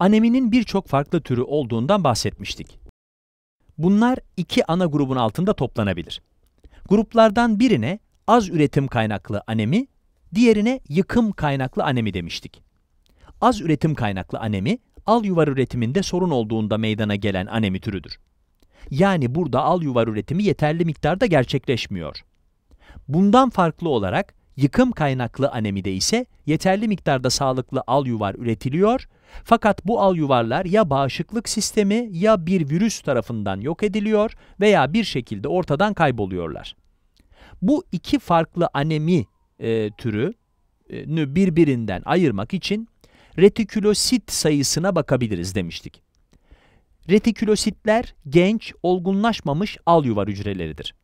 aneminin birçok farklı türü olduğundan bahsetmiştik. Bunlar iki ana grubun altında toplanabilir. Gruplardan birine az üretim kaynaklı anemi, diğerine yıkım kaynaklı anemi demiştik. Az üretim kaynaklı anemi, al yuvar üretiminde sorun olduğunda meydana gelen anemi türüdür. Yani burada al yuvar üretimi yeterli miktarda gerçekleşmiyor. Bundan farklı olarak Yıkım kaynaklı anemide ise yeterli miktarda sağlıklı al yuvar üretiliyor fakat bu al yuvarlar ya bağışıklık sistemi ya bir virüs tarafından yok ediliyor veya bir şekilde ortadan kayboluyorlar. Bu iki farklı anemi e, türü e, birbirinden ayırmak için retikülosit sayısına bakabiliriz demiştik. Retikülositler genç, olgunlaşmamış al yuvar hücreleridir.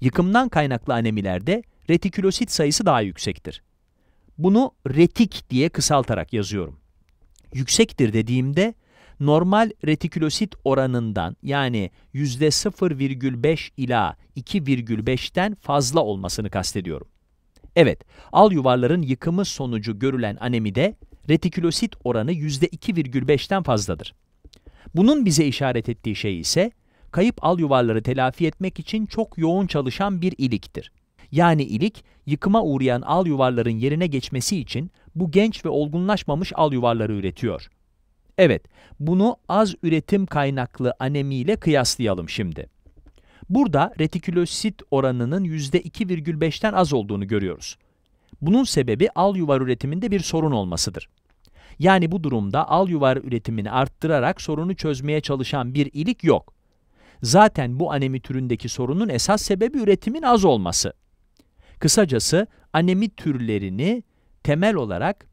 Yıkımdan kaynaklı anemilerde retikülosit sayısı daha yüksektir. Bunu retik diye kısaltarak yazıyorum. Yüksektir dediğimde normal retikülosit oranından yani %0,5 ila 2,5'ten fazla olmasını kastediyorum. Evet, al yuvarların yıkımı sonucu görülen anemide retikülosit oranı %2,5'ten fazladır. Bunun bize işaret ettiği şey ise kayıp al yuvarları telafi etmek için çok yoğun çalışan bir iliktir yani ilik, yıkıma uğrayan al yuvarların yerine geçmesi için bu genç ve olgunlaşmamış al yuvarları üretiyor. Evet, bunu az üretim kaynaklı anemiyle kıyaslayalım şimdi. Burada retikülosit oranının %2,5'ten az olduğunu görüyoruz. Bunun sebebi al yuvar üretiminde bir sorun olmasıdır. Yani bu durumda al yuvar üretimini arttırarak sorunu çözmeye çalışan bir ilik yok. Zaten bu anemi türündeki sorunun esas sebebi üretimin az olması. Kısacası anemi türlerini temel olarak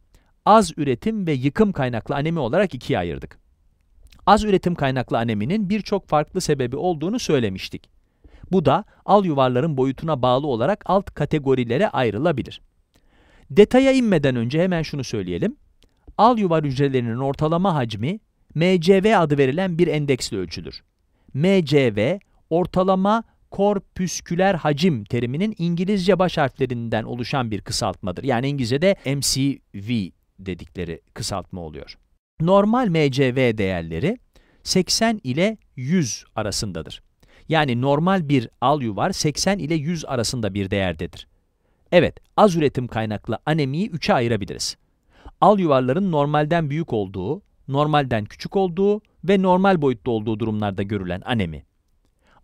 az üretim ve yıkım kaynaklı anemi olarak ikiye ayırdık. Az üretim kaynaklı aneminin birçok farklı sebebi olduğunu söylemiştik. Bu da al yuvarların boyutuna bağlı olarak alt kategorilere ayrılabilir. Detaya inmeden önce hemen şunu söyleyelim. Al yuvar hücrelerinin ortalama hacmi MCV adı verilen bir endeksle ölçülür. MCV ortalama korpüsküler hacim teriminin İngilizce baş harflerinden oluşan bir kısaltmadır. Yani İngilizce'de MCV dedikleri kısaltma oluyor. Normal MCV değerleri 80 ile 100 arasındadır. Yani normal bir al yuvar 80 ile 100 arasında bir değerdedir. Evet, az üretim kaynaklı anemiyi 3'e ayırabiliriz. Al yuvarların normalden büyük olduğu, normalden küçük olduğu ve normal boyutta olduğu durumlarda görülen anemi.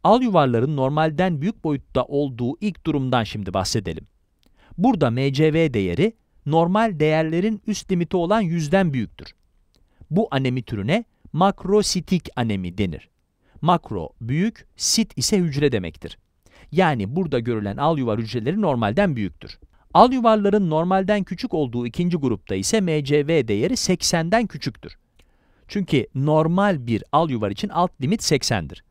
Al yuvarların normalden büyük boyutta olduğu ilk durumdan şimdi bahsedelim. Burada MCV değeri normal değerlerin üst limiti olan yüzden büyüktür. Bu anemi türüne makrositik anemi denir. Makro büyük, sit ise hücre demektir. Yani burada görülen al yuvar hücreleri normalden büyüktür. Al yuvarların normalden küçük olduğu ikinci grupta ise MCV değeri 80'den küçüktür. Çünkü normal bir al yuvar için alt limit 80'dir.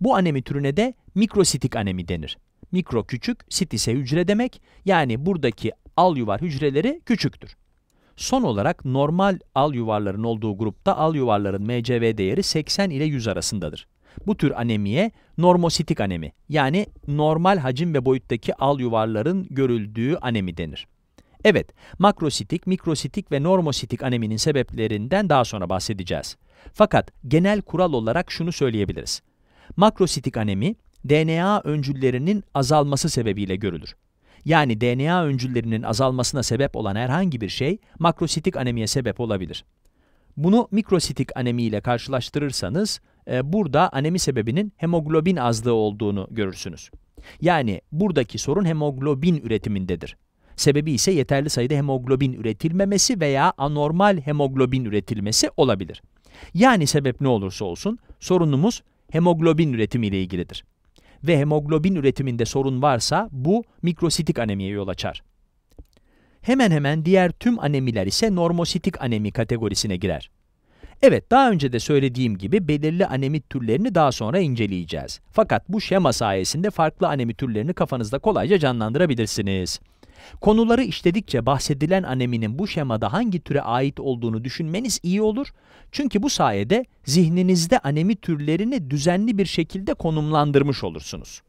Bu anemi türüne de mikrositik anemi denir. Mikro küçük, sit ise hücre demek. Yani buradaki al yuvar hücreleri küçüktür. Son olarak normal al yuvarların olduğu grupta al yuvarların MCV değeri 80 ile 100 arasındadır. Bu tür anemiye normositik anemi yani normal hacim ve boyuttaki al yuvarların görüldüğü anemi denir. Evet, makrositik, mikrositik ve normositik aneminin sebeplerinden daha sonra bahsedeceğiz. Fakat genel kural olarak şunu söyleyebiliriz makrositik anemi DNA öncüllerinin azalması sebebiyle görülür. Yani DNA öncüllerinin azalmasına sebep olan herhangi bir şey makrositik anemiye sebep olabilir. Bunu mikrositik anemi ile karşılaştırırsanız e, burada anemi sebebinin hemoglobin azlığı olduğunu görürsünüz. Yani buradaki sorun hemoglobin üretimindedir. Sebebi ise yeterli sayıda hemoglobin üretilmemesi veya anormal hemoglobin üretilmesi olabilir. Yani sebep ne olursa olsun sorunumuz hemoglobin üretimi ile ilgilidir. Ve hemoglobin üretiminde sorun varsa bu mikrositik anemiye yol açar. Hemen hemen diğer tüm anemiler ise normositik anemi kategorisine girer. Evet, daha önce de söylediğim gibi belirli anemi türlerini daha sonra inceleyeceğiz. Fakat bu şema sayesinde farklı anemi türlerini kafanızda kolayca canlandırabilirsiniz. Konuları işledikçe bahsedilen aneminin bu şemada hangi türe ait olduğunu düşünmeniz iyi olur. Çünkü bu sayede zihninizde anemi türlerini düzenli bir şekilde konumlandırmış olursunuz.